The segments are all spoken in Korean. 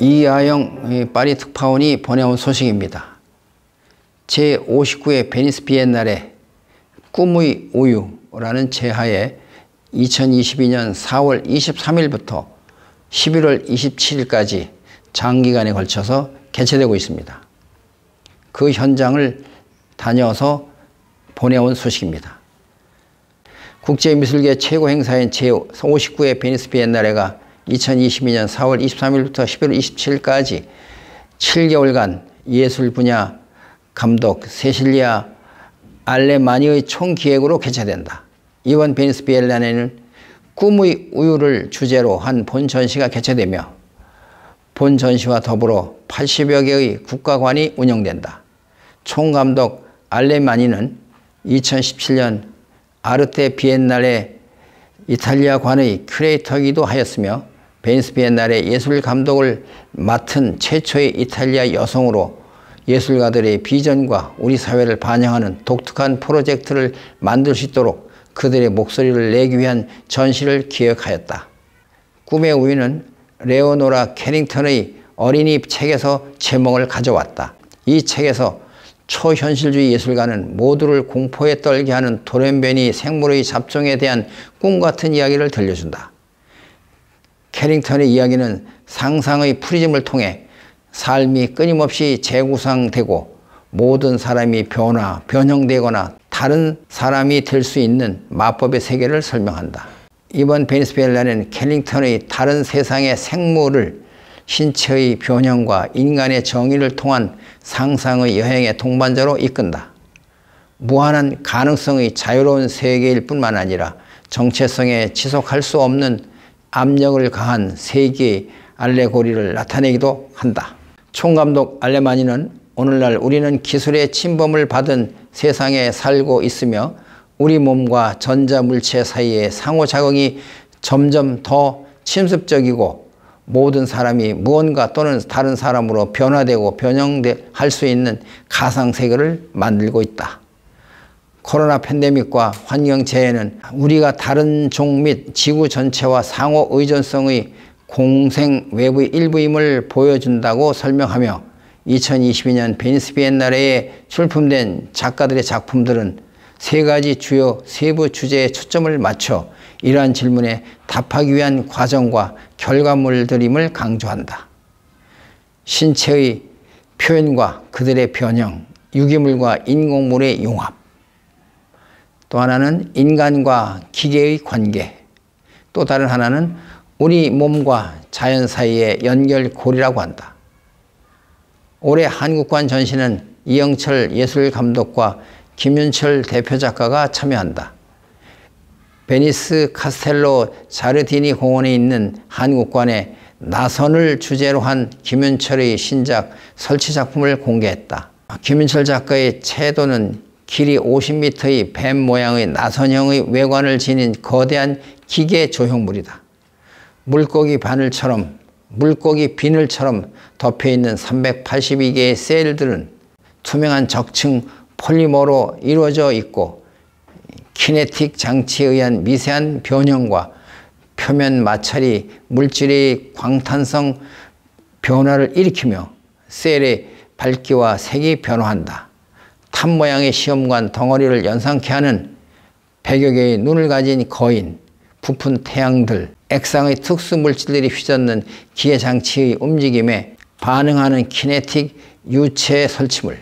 이아영 파리 특파원이 보내온 소식입니다. 제59회 베니스 비엔날에 꿈의 우유라는 제하에 2022년 4월 23일부터 11월 27일까지 장기간에 걸쳐서 개최되고 있습니다. 그 현장을 다녀서 보내온 소식입니다. 국제미술계 최고 행사인 제59회 베니스 비엔날레가 2022년 4월 23일부터 11월 27일까지 7개월간 예술 분야 감독 세실리아 알레마니의 총기획으로 개최된다. 이번 베니스 비엔날레는 꿈의 우유를 주제로 한 본 전시가 개최되며 본 전시와 더불어 80여 개의 국가관이 운영된다. 총감독 알레마니는 2017년 아르테 비엔날레 이탈리아관의 큐레이터기도 이 하였으며 베니스 비엔날레 예술 감독을 맡은 최초의 이탈리아 여성으로 예술가들의 비전과 우리 사회를 반영하는 독특한 프로젝트를 만들 수 있도록 그들의 목소리를 내기 위한 전시를 기획하였다. 꿈의 우위는 레오노라 캐링턴의 어린이 책에서 제목을 가져왔다. 이 책에서 초현실주의 예술가는 모두를 공포에 떨게 하는 도렌변이 생물의 잡종에 대한 꿈같은 이야기를 들려준다. 캐링턴의 이야기는 상상의 프리즘을 통해 삶이 끊임없이 재구상되고 모든 사람이 변화, 변형되거나 다른 사람이 될 수 있는 마법의 세계를 설명한다. 이번 베니스벨라는 캐링턴의 다른 세상의 생물을 신체의 변형과 인간의 정의를 통한 상상의 여행의 동반자로 이끈다. 무한한 가능성의 자유로운 세계일 뿐만 아니라 정체성에 지속할 수 없는 압력을 가한 세계의 알레고리를 나타내기도 한다. 총감독 알레마니는 오늘날 우리는 기술의 침범을 받은 세상에 살고 있으며 우리 몸과 전자물체 사이의 상호작용이 점점 더 침습적이고 모든 사람이 무언가 또는 다른 사람으로 변화되고 변형할 수 있는 가상세계를 만들고 있다. 코로나 팬데믹과 환경재해는 우리가 다른 종 및 지구 전체와 상호 의존성의 공생 외부의 일부임을 보여준다고 설명하며 2022년 베니스 비엔날에 출품된 작가들의 작품들은 세 가지 주요 세부 주제에 초점을 맞춰 이러한 질문에 답하기 위한 과정과 결과물들임을 강조한다. 신체의 표현과 그들의 변형, 유기물과 인공물의 융합, 또 하나는 인간과 기계의 관계, 또 다른 하나는 우리 몸과 자연 사이의 연결고리라고 한다. 올해 한국관 전시는 이영철 예술감독과 김윤철 대표 작가가 참여한다. 베니스 카스텔로 자르디니 공원에 있는 한국관에 나선을 주제로 한 김윤철의 신작 설치 작품을 공개했다. 김윤철 작가의 채도는 길이 50m의 뱀 모양의 나선형의 외관을 지닌 거대한 기계 조형물이다. 물고기 바늘처럼 물고기 비늘처럼 덮여있는 382개의 셀들은 투명한 적층 폴리머로 이루어져 있고 키네틱 장치에 의한 미세한 변형과 표면 마찰이 물질의 광탄성 변화를 일으키며 셀의 밝기와 색이 변화한다. 탑 모양의 시험관 덩어리를 연상케 하는 1여 개의 눈을 가진 거인, 부푼 태양들, 액상의 특수 물질들이 휘젓는 기계 장치의 움직임에 반응하는 키네틱 유체 설치물,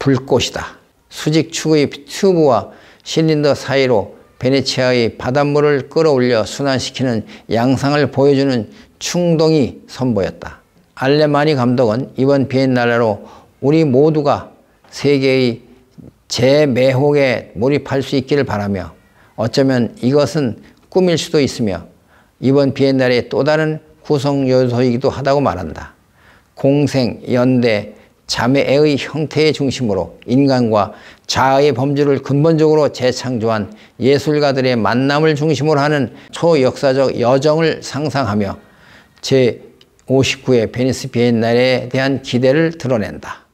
불꽃이다. 수직 축의 튜브와 실린더 사이로 베네치아의 바닷물을 끌어올려 순환시키는 양상을 보여주는 충동이 선보였다. 알레마니 감독은 이번 비엔날레로 우리 모두가 세계의 재매혹에 몰입할 수 있기를 바라며 어쩌면 이것은 꿈일 수도 있으며 이번 비엔날의 또 다른 구성 요소이기도 하다고 말한다. 공생, 연대, 자매의 애 형태의 중심으로 인간과 자아의 범주를 근본적으로 재창조한 예술가들의 만남을 중심으로 하는 초역사적 여정을 상상하며 제59회 베니스 비엔날에 대한 기대를 드러낸다.